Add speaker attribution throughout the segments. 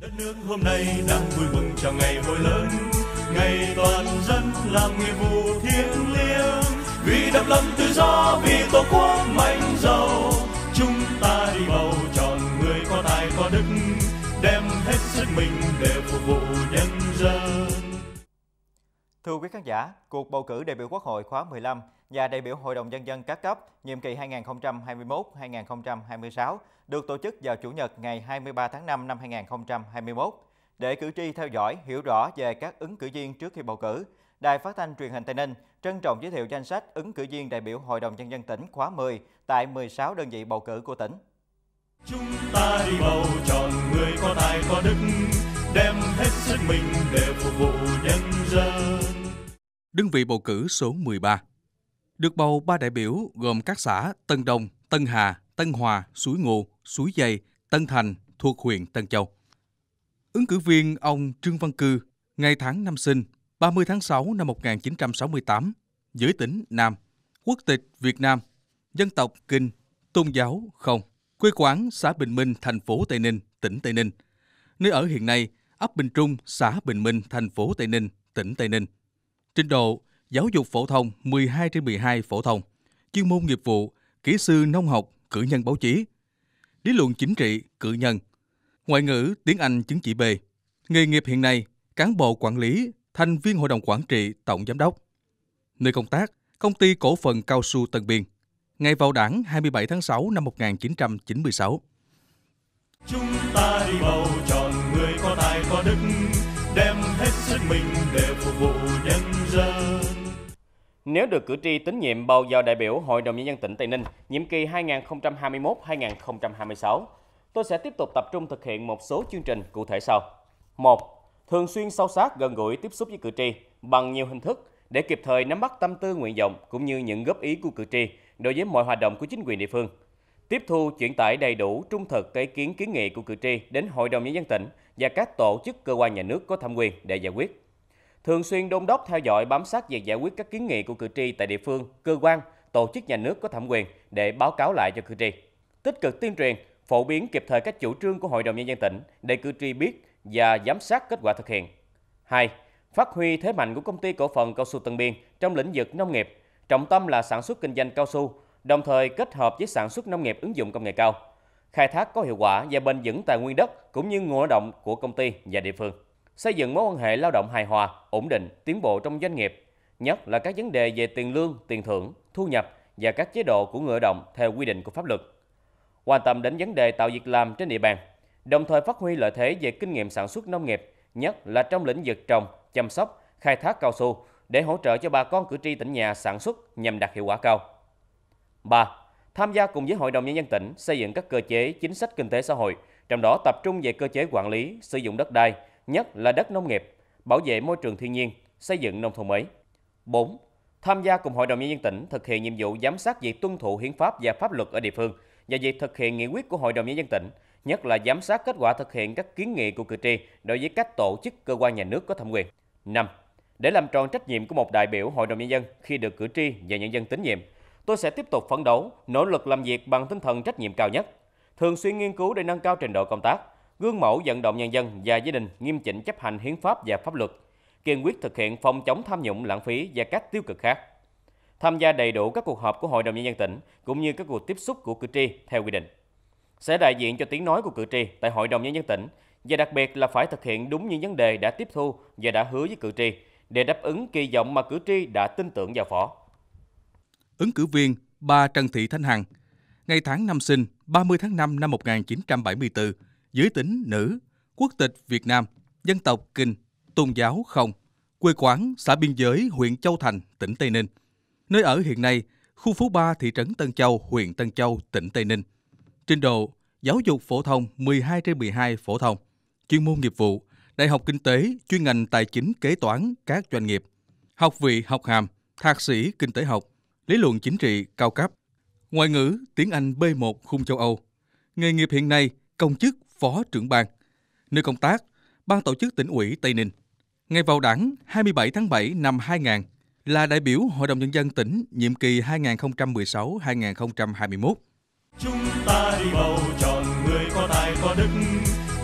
Speaker 1: Đất nước hôm nay đang vui mừng chào ngày hội lớn, ngày toàn dân làm nghĩa vụ thiêng liêng. Vì độc lập tự do, vì tổ quốc mạnh giàu, chúng ta đi bầu chọn người có tài có đức, đem hết sức mình để phục vụ
Speaker 2: Thưa quý khán giả, cuộc bầu cử đại biểu Quốc hội khóa 15 và đại biểu Hội đồng Nhân dân các cấp nhiệm kỳ 2021-2026 được tổ chức vào Chủ nhật ngày 23 tháng 5 năm 2021. Để cử tri theo dõi, hiểu rõ về các ứng cử viên trước khi bầu cử, Đài Phát thanh Truyền hình Tây Ninh trân trọng giới thiệu danh sách ứng cử viên đại biểu Hội đồng Nhân dân tỉnh khóa 10 tại 16 đơn vị bầu cử của tỉnh.
Speaker 1: Chúng ta đi bầu chọn người có tài có đức đem hết sức mình để
Speaker 3: phục vụ nhân dân đơn vị bầu cử số 13. Được bầu ba đại biểu gồm các xã Tân Đông, Tân Hà, Tân Hòa, Suối Ngô, Suối Dây, Tân Thành thuộc huyện Tân Châu. Ứng cử viên ông Trương Văn Cư, ngày tháng năm sinh 30 tháng 6 năm 1968, giới tính nam, quốc tịch Việt Nam, dân tộc Kinh, tôn giáo không, quê quán xã Bình Minh, thành phố Tây Ninh, tỉnh Tây Ninh. Nơi ở hiện nay, ấp Bình Trung, xã Bình Minh, thành phố Tây Ninh, tỉnh Tây Ninh. Trình độ giáo dục phổ thông 12 trên 12 phổ thông, chuyên môn nghiệp vụ, kỹ sư nông học, cử nhân báo chí, lý luận chính trị, cử nhân, ngoại ngữ, tiếng Anh chứng chỉ B. Nghề nghiệp hiện nay, cán bộ quản lý, thành viên hội đồng quản trị, tổng giám đốc. Nơi công tác, công ty cổ phần cao su Tân Biên. Ngày vào đảng 27 tháng 6 năm 1996.
Speaker 1: Chúng ta đi bầu chọn người có tài có đức, đem hết sức mình để phục vụ
Speaker 2: nếu được cử tri tín nhiệm bầu vào đại biểu Hội đồng Nhân dân tỉnh Tây Ninh, nhiệm kỳ 2021-2026, tôi sẽ tiếp tục tập trung thực hiện một số chương trình cụ thể sau. 1. Thường xuyên sâu sát gần gũi tiếp xúc với cử tri bằng nhiều hình thức để kịp thời nắm bắt tâm tư nguyện vọng cũng như những góp ý của cử tri đối với mọi hoạt động của chính quyền địa phương. Tiếp thu, chuyển tải đầy đủ, trung thực các ý kiến kiến nghị của cử tri đến Hội đồng Nhân dân tỉnh và các tổ chức cơ quan nhà nước có thẩm quyền để giải quyết thường xuyên đôn đốc theo dõi bám sát việc giải quyết các kiến nghị của cử tri tại địa phương, cơ quan, tổ chức nhà nước có thẩm quyền để báo cáo lại cho cử tri. Tích cực tuyên truyền, phổ biến kịp thời các chủ trương của Hội đồng nhân dân tỉnh để cử tri biết và giám sát kết quả thực hiện. 2. Phát huy thế mạnh của công ty cổ phần cao su Tân Biên trong lĩnh vực nông nghiệp, trọng tâm là sản xuất kinh doanh cao su, đồng thời kết hợp với sản xuất nông nghiệp ứng dụng công nghệ cao, khai thác có hiệu quả và bền vững tài nguyên đất cũng như nguồn lao động của công ty và địa phương xây dựng mối quan hệ lao động hài hòa, ổn định, tiến bộ trong doanh nghiệp, nhất là các vấn đề về tiền lương, tiền thưởng, thu nhập và các chế độ của người lao động theo quy định của pháp luật. Quan tâm đến vấn đề tạo việc làm trên địa bàn, đồng thời phát huy lợi thế về kinh nghiệm sản xuất nông nghiệp, nhất là trong lĩnh vực trồng, chăm sóc, khai thác cao su để hỗ trợ cho bà con cử tri tỉnh nhà sản xuất nhằm đạt hiệu quả cao. 3. Tham gia cùng với Hội đồng Nhân dân tỉnh xây dựng các cơ chế chính sách kinh tế xã hội, trong đó tập trung về cơ chế quản lý, sử dụng đất đai, nhất là đất nông nghiệp, bảo vệ môi trường thiên nhiên, xây dựng nông thôn mới. 4. Tham gia cùng Hội đồng Nhân dân tỉnh thực hiện nhiệm vụ giám sát việc tuân thủ hiến pháp và pháp luật ở địa phương và việc thực hiện nghị quyết của Hội đồng Nhân dân tỉnh, nhất là giám sát kết quả thực hiện các kiến nghị của cử tri đối với các tổ chức cơ quan nhà nước có thẩm quyền. 5. Để làm tròn trách nhiệm của một đại biểu Hội đồng Nhân dân khi được cử tri và nhân dân tín nhiệm, tôi sẽ tiếp tục phấn đấu, nỗ lực làm việc bằng tinh thần trách nhiệm cao nhất, thường xuyên nghiên cứu để nâng cao trình độ công tác, gương mẫu vận động nhân dân và gia đình nghiêm chỉnh chấp hành hiến pháp và pháp luật, kiên quyết thực hiện phòng chống tham nhũng lãng phí và các tiêu cực khác. Tham gia đầy đủ các cuộc họp của Hội đồng nhân dân tỉnh cũng như các cuộc tiếp xúc của cử tri theo quy định. Sẽ đại diện cho tiếng nói của cử tri tại Hội đồng nhân dân tỉnh và đặc biệt là phải thực hiện đúng những vấn đề đã tiếp thu và đã hứa với cử tri để đáp ứng kỳ vọng mà cử
Speaker 3: tri đã tin tưởng giao phó. Ứng cử viên bà Trần Thị Thanh Hằng, ngày tháng năm sinh 30 tháng 5 năm 1974, giới tính nữ, quốc tịch Việt Nam, dân tộc Kinh, tôn giáo không, quê quán xã biên giới huyện Châu Thành, tỉnh Tây Ninh. Nơi ở hiện nay, khu phố 3 thị trấn Tân Châu, huyện Tân Châu, tỉnh Tây Ninh. Trình độ giáo dục phổ thông 12 trên 12 phổ thông, chuyên môn nghiệp vụ, Đại học Kinh tế, chuyên ngành tài chính kế toán các doanh nghiệp, học vị học hàm, thạc sĩ kinh tế học, lý luận chính trị cao cấp, ngoại ngữ tiếng Anh B1 khung châu Âu. Nghề nghiệp hiện nay, công chức Phó trưởng ban. Nơi công tác, Ban tổ chức tỉnh ủy Tây Ninh. Ngày vào đảng 27 tháng 7 năm 2000 là đại biểu Hội đồng Nhân dân tỉnh nhiệm kỳ 2016-2021.
Speaker 1: Chúng ta đi bầu chọn người có tài có đức,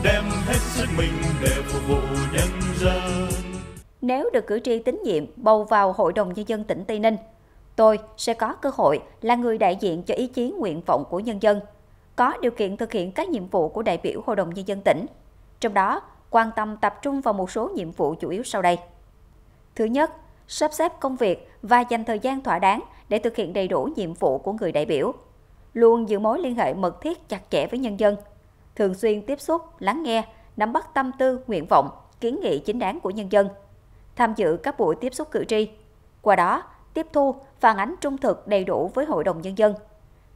Speaker 1: đem hết sức mình để phục vụ nhân
Speaker 4: dân. Nếu được cử tri tín nhiệm bầu vào Hội đồng Nhân dân tỉnh Tây Ninh, tôi sẽ có cơ hội là người đại diện cho ý chí nguyện vọng của nhân dân có điều kiện thực hiện các nhiệm vụ của đại biểu Hội đồng Nhân dân tỉnh. Trong đó, quan tâm tập trung vào một số nhiệm vụ chủ yếu sau đây. Thứ nhất, sắp xếp công việc và dành thời gian thỏa đáng để thực hiện đầy đủ nhiệm vụ của người đại biểu. Luôn giữ mối liên hệ mật thiết chặt chẽ với nhân dân, thường xuyên tiếp xúc, lắng nghe, nắm bắt tâm tư, nguyện vọng, kiến nghị chính đáng của nhân dân, tham dự các buổi tiếp xúc cử tri. Qua đó, tiếp thu, phản ánh trung thực đầy đủ với Hội đồng Nhân dân –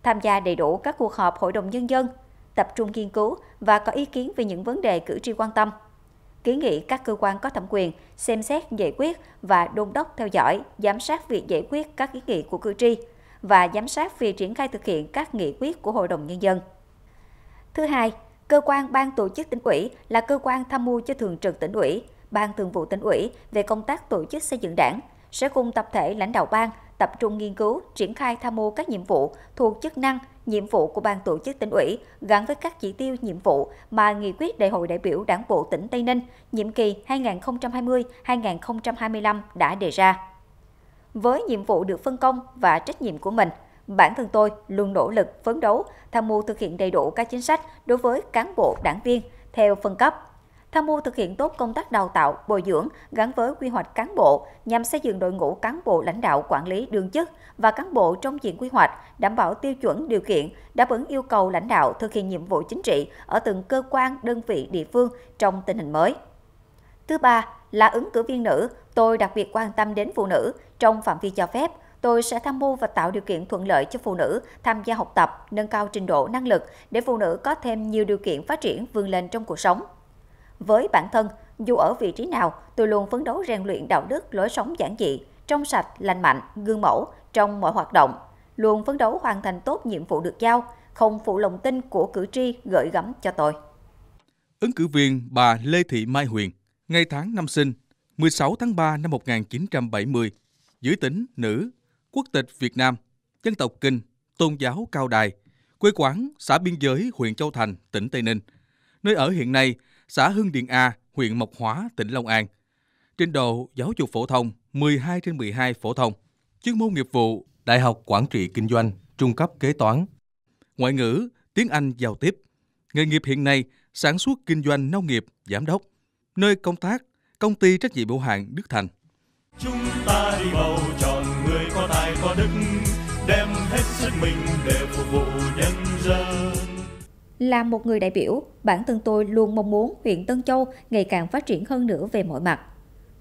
Speaker 4: tham gia đầy đủ các cuộc họp Hội đồng Nhân dân, tập trung nghiên cứu và có ý kiến về những vấn đề cử tri quan tâm. Kiến nghị các cơ quan có thẩm quyền xem xét giải quyết và đôn đốc theo dõi, giám sát việc giải quyết các kiến nghị của cử tri và giám sát việc triển khai thực hiện các nghị quyết của Hội đồng Nhân dân. Thứ hai, cơ quan ban tổ chức tỉnh ủy là cơ quan tham mưu cho thường trực tỉnh ủy, ban thường vụ tỉnh ủy về công tác tổ chức xây dựng đảng, sẽ cùng tập thể lãnh đạo ban tập trung nghiên cứu, triển khai tham mưu các nhiệm vụ thuộc chức năng, nhiệm vụ của ban tổ chức tỉnh ủy gắn với các chỉ tiêu nhiệm vụ mà nghị quyết đại hội đại biểu Đảng bộ tỉnh Tây Ninh nhiệm kỳ 2020-2025 đã đề ra. Với nhiệm vụ được phân công và trách nhiệm của mình, bản thân tôi luôn nỗ lực phấn đấu tham mưu thực hiện đầy đủ các chính sách đối với cán bộ đảng viên theo phân cấp tham mưu thực hiện tốt công tác đào tạo, bồi dưỡng gắn với quy hoạch cán bộ nhằm xây dựng đội ngũ cán bộ lãnh đạo quản lý đương chức và cán bộ trong diện quy hoạch, đảm bảo tiêu chuẩn điều kiện đáp ứng yêu cầu lãnh đạo thực hiện nhiệm vụ chính trị ở từng cơ quan, đơn vị, địa phương trong tình hình mới. Thứ ba là ứng cử viên nữ, tôi đặc biệt quan tâm đến phụ nữ trong phạm vi cho phép tôi sẽ tham mưu và tạo điều kiện thuận lợi cho phụ nữ tham gia học tập, nâng cao trình độ năng lực để phụ nữ có thêm nhiều điều kiện phát triển vươn lên trong cuộc sống. Với bản thân, dù ở vị trí nào, tôi luôn phấn đấu rèn luyện đạo đức, lối sống giản dị, trong sạch, lành mạnh, gương mẫu trong mọi hoạt động, luôn phấn đấu hoàn thành tốt nhiệm vụ được giao, không phụ lòng tin của cử tri gửi gắm cho tôi.
Speaker 3: Ứng cử viên bà Lê Thị Mai Huyền, ngày tháng năm sinh 16 tháng 3 năm 1970, giới tính nữ, quốc tịch Việt Nam, dân tộc Kinh, tôn giáo Cao Đài, quê quán xã biên giới huyện Châu Thành, tỉnh Tây Ninh. Nơi ở hiện nay xã Hưng Điền A, huyện Mộc Hóa, tỉnh Long An. Trình độ giáo dục phổ thông 12 trên 12 phổ thông. Chuyên môn nghiệp vụ Đại học Quản trị Kinh doanh, trung cấp kế toán. Ngoại ngữ, tiếng Anh giao tiếp. Nghề nghiệp hiện nay, sản xuất kinh doanh nông nghiệp, giám đốc. Nơi công tác, công ty trách nhiệm hữu hạn Đức Thành.
Speaker 1: Chúng ta đi bầu chọn người có tài có đức, đem hết sức mình để phục vụ
Speaker 4: là một người đại biểu, bản thân tôi luôn mong muốn huyện Tân Châu ngày càng phát triển hơn nữa về mọi mặt.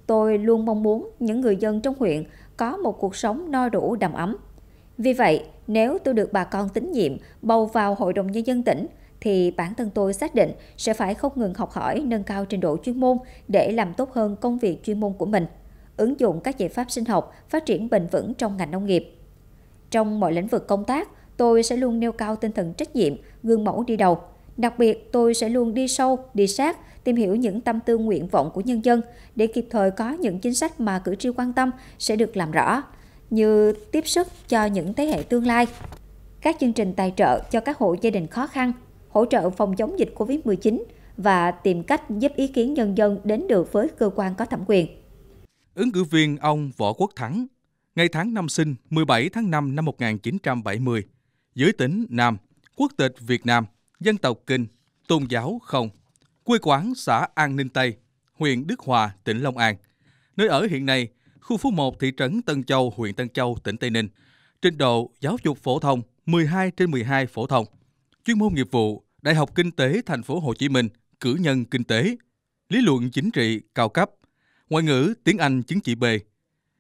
Speaker 4: Tôi luôn mong muốn những người dân trong huyện có một cuộc sống no đủ đầm ấm. Vì vậy, nếu tôi được bà con tín nhiệm bầu vào Hội đồng Nhân dân tỉnh, thì bản thân tôi xác định sẽ phải không ngừng học hỏi nâng cao trình độ chuyên môn để làm tốt hơn công việc chuyên môn của mình, ứng dụng các giải pháp sinh học phát triển bền vững trong ngành nông nghiệp. Trong mọi lĩnh vực công tác, tôi sẽ luôn nêu cao tinh thần trách nhiệm, gương mẫu đi đầu. Đặc biệt, tôi sẽ luôn đi sâu, đi sát, tìm hiểu những tâm tư nguyện vọng của nhân dân để kịp thời có những chính sách mà cử tri quan tâm sẽ được làm rõ, như tiếp sức cho những thế hệ tương lai, các chương trình tài trợ cho các hộ gia đình khó khăn, hỗ trợ phòng chống dịch COVID-19 và tìm cách giúp ý kiến nhân dân đến được với cơ quan có thẩm quyền.
Speaker 3: Ứng cử viên ông Võ Quốc Thắng, ngày tháng năm sinh 17 tháng 5 năm 1970, giới tính nam, quốc tịch Việt Nam, dân tộc Kinh, tôn giáo không, quê quán xã An Ninh Tây, huyện Đức Hòa, tỉnh Long An. Nơi ở hiện nay, khu phố 1 thị trấn Tân Châu, huyện Tân Châu, tỉnh Tây Ninh. Trình độ giáo dục phổ thông 12 trên 12 phổ thông. Chuyên môn nghiệp vụ Đại học Kinh tế Thành phố Hồ Chí Minh, cử nhân kinh tế, lý luận chính trị cao cấp, ngoại ngữ tiếng Anh chứng chỉ B.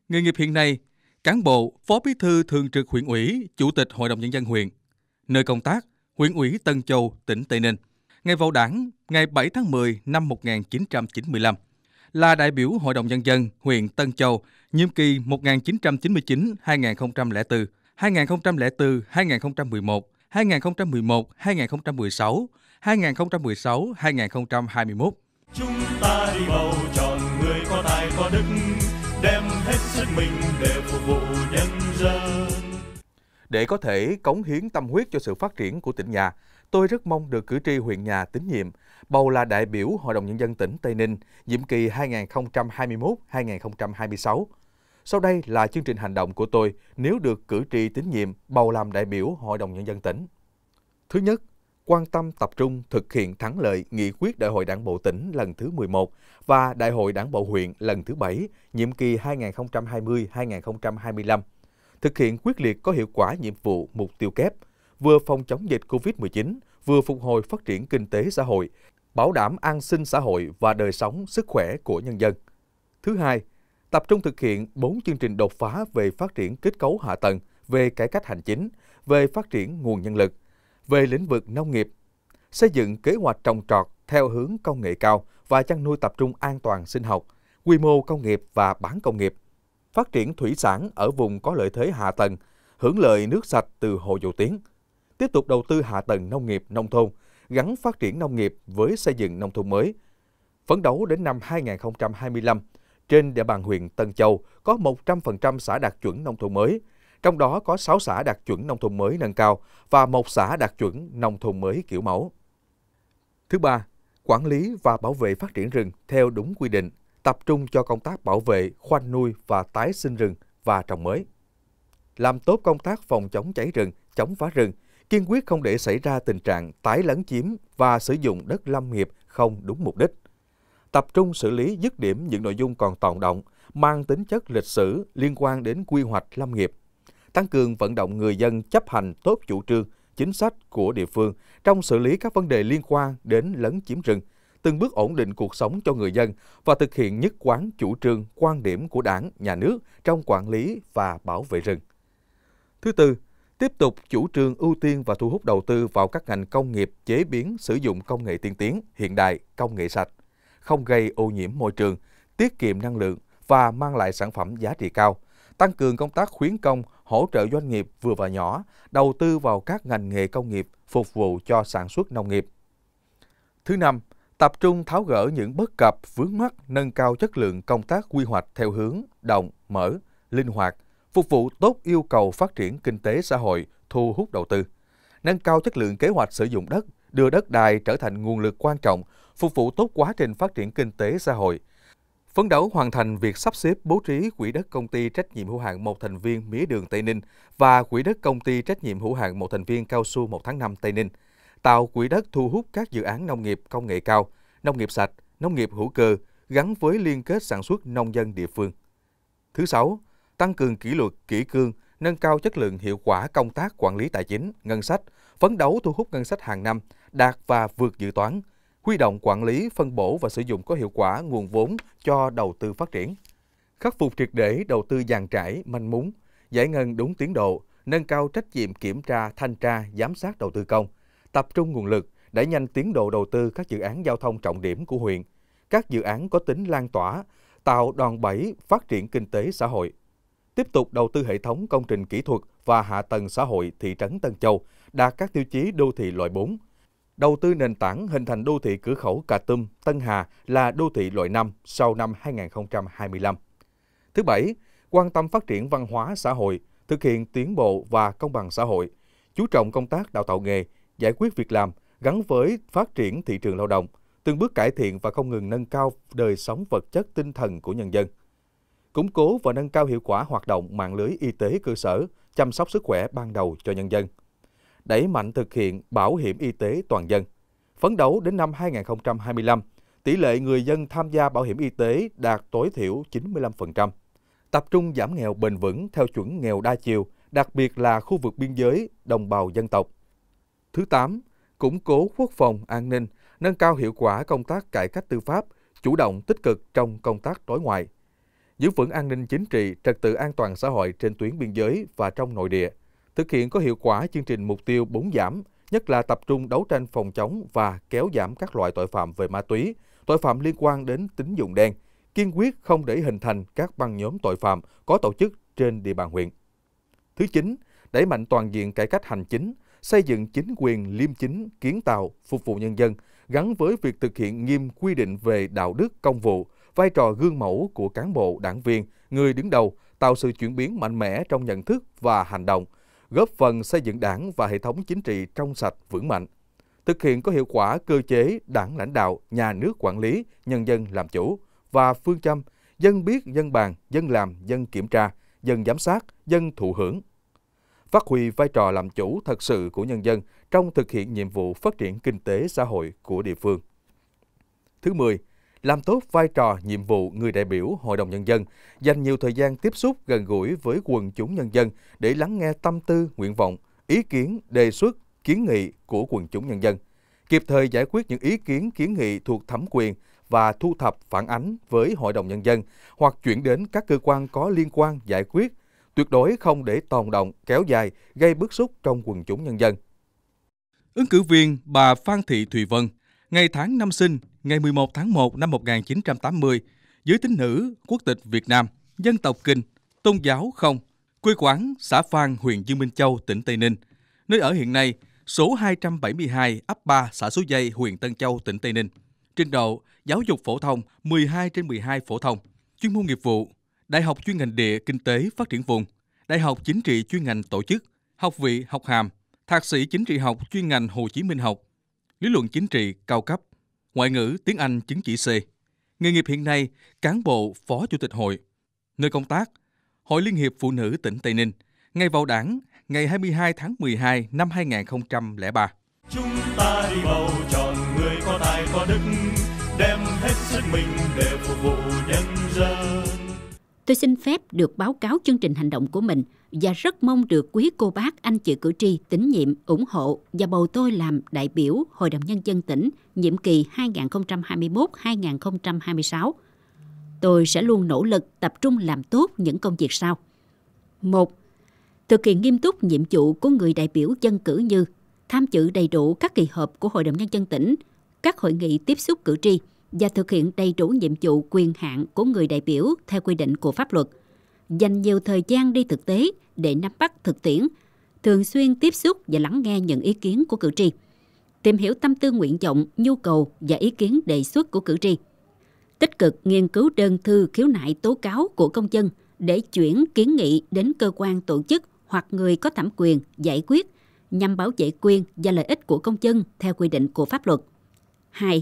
Speaker 3: Nghề nghiệp hiện nay, cán bộ, phó bí thư thường trực huyện ủy, chủ tịch hội đồng nhân dân huyện. Nơi công tác, huyện ủy Tân Châu, tỉnh Tây Ninh. Ngày vào đảng, ngày 7 tháng 10 năm 1995, là đại biểu Hội đồng Nhân dân huyện Tân Châu, nhiệm kỳ 1999-2004, 2004-2011, 2011-2016, 2016-2021.
Speaker 1: Chúng ta đi bầu chọn người có tài có đức đem hết sức mình để phục vụ nhân dân.
Speaker 3: Để có thể cống hiến tâm huyết cho sự phát triển của tỉnh nhà, tôi rất mong được cử tri huyện nhà tín nhiệm, bầu là đại biểu Hội đồng Nhân dân tỉnh Tây Ninh, nhiệm kỳ 2021-2026. Sau đây là chương trình hành động của tôi nếu được cử tri tín nhiệm bầu làm đại biểu Hội đồng Nhân dân tỉnh. Thứ nhất, quan tâm tập trung thực hiện thắng lợi nghị quyết Đại hội Đảng bộ tỉnh lần thứ 11 và Đại hội Đảng bộ huyện lần thứ 7, nhiệm kỳ 2020-2025, thực hiện quyết liệt có hiệu quả nhiệm vụ mục tiêu kép, vừa phòng chống dịch COVID-19, vừa phục hồi phát triển kinh tế xã hội, bảo đảm an sinh xã hội và đời sống, sức khỏe của nhân dân. Thứ hai, tập trung thực hiện 4 chương trình đột phá về phát triển kết cấu hạ tầng, về cải cách hành chính, về phát triển nguồn nhân lực – về lĩnh vực nông nghiệp, xây dựng kế hoạch trồng trọt theo hướng công nghệ cao và chăn nuôi tập trung an toàn sinh học, quy mô công nghiệp và bán công nghiệp, phát triển thủy sản ở vùng có lợi thế hạ tầng, hưởng lợi nước sạch từ hồ dầu tiếng, tiếp tục đầu tư hạ tầng nông nghiệp nông thôn, gắn phát triển nông nghiệp với xây dựng nông thôn mới. Phấn đấu đến năm 2025, trên địa bàn huyện Tân Châu có 100% xã đạt chuẩn nông thôn mới, trong đó có 6 xã đạt chuẩn nông thôn mới nâng cao và một xã đạt chuẩn nông thôn mới kiểu mẫu. Thứ ba, quản lý và bảo vệ phát triển rừng theo đúng quy định, tập trung cho công tác bảo vệ, khoanh nuôi và tái sinh rừng và trồng mới. Làm tốt công tác phòng chống cháy rừng, chống phá rừng, kiên quyết không để xảy ra tình trạng tái lấn chiếm và sử dụng đất lâm nghiệp không đúng mục đích. Tập trung xử lý dứt điểm những nội dung còn tồn động, mang tính chất lịch sử liên quan đến quy hoạch lâm nghiệp, tăng cường vận động người dân chấp hành tốt chủ trương, chính sách của địa phương trong xử lý các vấn đề liên quan đến lấn chiếm rừng, từng bước ổn định cuộc sống cho người dân và thực hiện nhất quán chủ trương, quan điểm của Đảng, Nhà nước trong quản lý và bảo vệ rừng. Thứ tư, tiếp tục chủ trương ưu tiên và thu hút đầu tư vào các ngành công nghiệp chế biến sử dụng công nghệ tiên tiến, hiện đại, công nghệ sạch, không gây ô nhiễm môi trường, tiết kiệm năng lượng và mang lại sản phẩm giá trị cao – tăng cường công tác khuyến công, hỗ trợ doanh nghiệp vừa và nhỏ, đầu tư vào các ngành nghề công nghiệp phục vụ cho sản xuất nông nghiệp. Thứ năm, tập trung tháo gỡ những bất cập vướng mắc nâng cao chất lượng công tác quy hoạch theo hướng động, mở, linh hoạt, phục vụ tốt yêu cầu phát triển kinh tế xã hội, thu hút đầu tư. Nâng cao chất lượng kế hoạch sử dụng đất, đưa đất đai trở thành nguồn lực quan trọng, phục vụ tốt quá trình phát triển kinh tế xã hội, Phấn đấu hoàn thành việc sắp xếp bố trí quỹ đất công ty trách nhiệm hữu hạn một thành viên Mía đường Tây Ninh và quỹ đất công ty trách nhiệm hữu hạn một thành viên Cao su 1 tháng 5 Tây Ninh, tạo quỹ đất thu hút các dự án nông nghiệp công nghệ cao, nông nghiệp sạch, nông nghiệp hữu cơ gắn với liên kết sản xuất nông dân địa phương. Thứ sáu, tăng cường kỷ luật, kỷ cương, nâng cao chất lượng hiệu quả công tác quản lý tài chính, ngân sách, phấn đấu thu hút ngân sách hàng năm đạt và vượt dự toán – huy động quản lý, phân bổ và sử dụng có hiệu quả nguồn vốn cho đầu tư phát triển, khắc phục triệt để đầu tư dàn trải, manh mún, giải ngân đúng tiến độ, nâng cao trách nhiệm kiểm tra, thanh tra, giám sát đầu tư công, tập trung nguồn lực, đẩy nhanh tiến độ đầu tư các dự án giao thông trọng điểm của huyện, các dự án có tính lan tỏa, tạo đòn bẩy phát triển kinh tế xã hội. Tiếp tục đầu tư hệ thống công trình kỹ thuật và hạ tầng xã hội thị trấn Tân Châu đạt các tiêu chí đô thị loại 4, đầu tư nền tảng hình thành đô thị cửa khẩu Cà Tum, Tân Hà là đô thị loại 5 sau năm 2025. Thứ bảy, quan tâm phát triển văn hóa xã hội, thực hiện tiến bộ và công bằng xã hội, chú trọng công tác đào tạo nghề, giải quyết việc làm gắn với phát triển thị trường lao động, từng bước cải thiện và không ngừng nâng cao đời sống vật chất tinh thần của nhân dân. Củng cố và nâng cao hiệu quả hoạt động mạng lưới y tế cơ sở, chăm sóc sức khỏe ban đầu cho nhân dân đẩy mạnh thực hiện bảo hiểm y tế toàn dân. Phấn đấu đến năm 2025, tỷ lệ người dân tham gia bảo hiểm y tế đạt tối thiểu 95%. Tập trung giảm nghèo bền vững theo chuẩn nghèo đa chiều, đặc biệt là khu vực biên giới, đồng bào dân tộc. Thứ 8, củng cố quốc phòng an ninh, nâng cao hiệu quả công tác cải cách tư pháp, chủ động tích cực trong công tác đối ngoại, giữ vững an ninh chính trị, trật tự an toàn xã hội trên tuyến biên giới và trong nội địa – thực hiện có hiệu quả chương trình mục tiêu 4 giảm, nhất là tập trung đấu tranh phòng chống và kéo giảm các loại tội phạm về ma túy, tội phạm liên quan đến tín dụng đen, kiên quyết không để hình thành các băng nhóm tội phạm có tổ chức trên địa bàn huyện. Thứ chín, đẩy mạnh toàn diện cải cách hành chính, xây dựng chính quyền liêm chính, kiến tạo, phục vụ nhân dân, gắn với việc thực hiện nghiêm quy định về đạo đức công vụ, vai trò gương mẫu của cán bộ, đảng viên, người đứng đầu, tạo sự chuyển biến mạnh mẽ trong nhận thức và hành động, góp phần xây dựng đảng và hệ thống chính trị trong sạch vững mạnh, thực hiện có hiệu quả cơ chế đảng lãnh đạo, nhà nước quản lý, nhân dân làm chủ và phương châm dân biết, dân bàn, dân làm, dân kiểm tra, dân giám sát, dân thụ hưởng. Phát huy vai trò làm chủ thật sự của nhân dân trong thực hiện nhiệm vụ phát triển kinh tế xã hội của địa phương. Thứ 10 làm tốt vai trò, nhiệm vụ người đại biểu Hội đồng Nhân dân, dành nhiều thời gian tiếp xúc gần gũi với quần chúng nhân dân để lắng nghe tâm tư, nguyện vọng, ý kiến, đề xuất, kiến nghị của quần chúng nhân dân, kịp thời giải quyết những ý kiến, kiến nghị thuộc thẩm quyền và thu thập phản ánh với Hội đồng Nhân dân hoặc chuyển đến các cơ quan có liên quan giải quyết, tuyệt đối không để tồn động, kéo dài, gây bức xúc trong quần chúng nhân dân. Ứng cử viên bà Phan Thị Thùy Vân ngày tháng năm sinh ngày 11 tháng 1 năm 1980, giới tính nữ, quốc tịch Việt Nam, dân tộc Kinh, tôn giáo không, quê quán xã Phan, huyện Dương Minh Châu, tỉnh Tây Ninh. Nơi ở hiện nay, số 272, ấp 3, xã Số Dây, huyện Tân Châu, tỉnh Tây Ninh. Trình độ giáo dục phổ thông 12 trên 12 phổ thông, chuyên môn nghiệp vụ, Đại học chuyên ngành địa kinh tế phát triển vùng, Đại học chính trị chuyên ngành tổ chức, học vị học hàm, thạc sĩ chính trị học chuyên ngành Hồ Chí Minh học, lý luận chính trị cao cấp, ngoại ngữ tiếng Anh chứng chỉ C. Nghề nghiệp hiện nay, cán bộ phó chủ tịch hội. Nơi công tác, Hội Liên hiệp Phụ nữ tỉnh Tây Ninh, ngày vào đảng ngày 22 tháng 12 năm 2003.
Speaker 1: Chúng ta đi bầu chọn người có tài có đức, đem hết sức mình để phục vụ nhân
Speaker 5: dân. Tôi xin phép được báo cáo chương trình hành động của mình – và rất mong được quý cô bác, anh chị cử tri tín nhiệm, ủng hộ và bầu tôi làm đại biểu Hội đồng Nhân dân tỉnh nhiệm kỳ 2021-2026. Tôi sẽ luôn nỗ lực tập trung làm tốt những công việc sau. 1. Thực hiện nghiêm túc nhiệm vụ của người đại biểu dân cử như tham dự đầy đủ các kỳ họp của Hội đồng Nhân dân tỉnh, các hội nghị tiếp xúc cử tri và thực hiện đầy đủ nhiệm vụ quyền hạn của người đại biểu theo quy định của pháp luật – dành nhiều thời gian đi thực tế để nắm bắt thực tiễn, thường xuyên tiếp xúc và lắng nghe những ý kiến của cử tri, tìm hiểu tâm tư nguyện vọng, nhu cầu và ý kiến đề xuất của cử tri, tích cực nghiên cứu đơn thư khiếu nại tố cáo của công dân để chuyển kiến nghị đến cơ quan tổ chức hoặc người có thẩm quyền giải quyết nhằm bảo vệ quyền và lợi ích của công dân theo quy định của pháp luật. 2.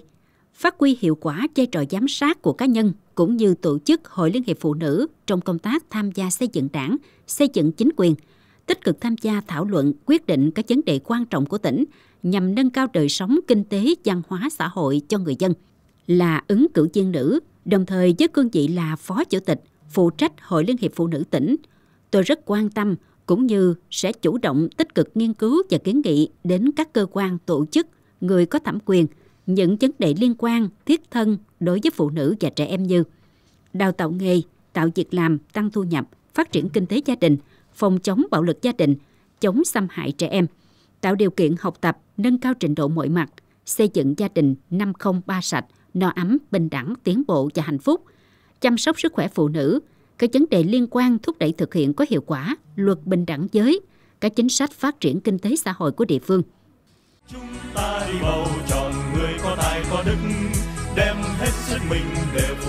Speaker 5: Phát huy hiệu quả vai trò giám sát của cá nhân cũng như tổ chức Hội Liên hiệp Phụ nữ trong công tác tham gia xây dựng đảng, xây dựng chính quyền, tích cực tham gia thảo luận quyết định các vấn đề quan trọng của tỉnh nhằm nâng cao đời sống kinh tế, văn hóa xã hội cho người dân. Là ứng cử viên nữ, đồng thời với cương vị là phó chủ tịch, phụ trách Hội Liên hiệp Phụ nữ tỉnh, tôi rất quan tâm cũng như sẽ chủ động tích cực nghiên cứu và kiến nghị đến các cơ quan tổ chức, người có thẩm quyền – những vấn đề liên quan thiết thân đối với phụ nữ và trẻ em như đào tạo nghề, tạo việc làm, tăng thu nhập, phát triển kinh tế gia đình, phòng chống bạo lực gia đình, chống xâm hại trẻ em, tạo điều kiện học tập, nâng cao trình độ mọi mặt, xây dựng gia đình 503 sạch, no ấm, bình đẳng, tiến bộ và hạnh phúc, chăm sóc sức khỏe phụ nữ, các vấn đề liên quan thúc đẩy thực hiện có hiệu quả luật bình đẳng giới, các chính sách phát triển kinh tế xã hội của địa phương.
Speaker 1: Chúng ta đi bầu chọn có tài có đức đem hết sức mình
Speaker 3: để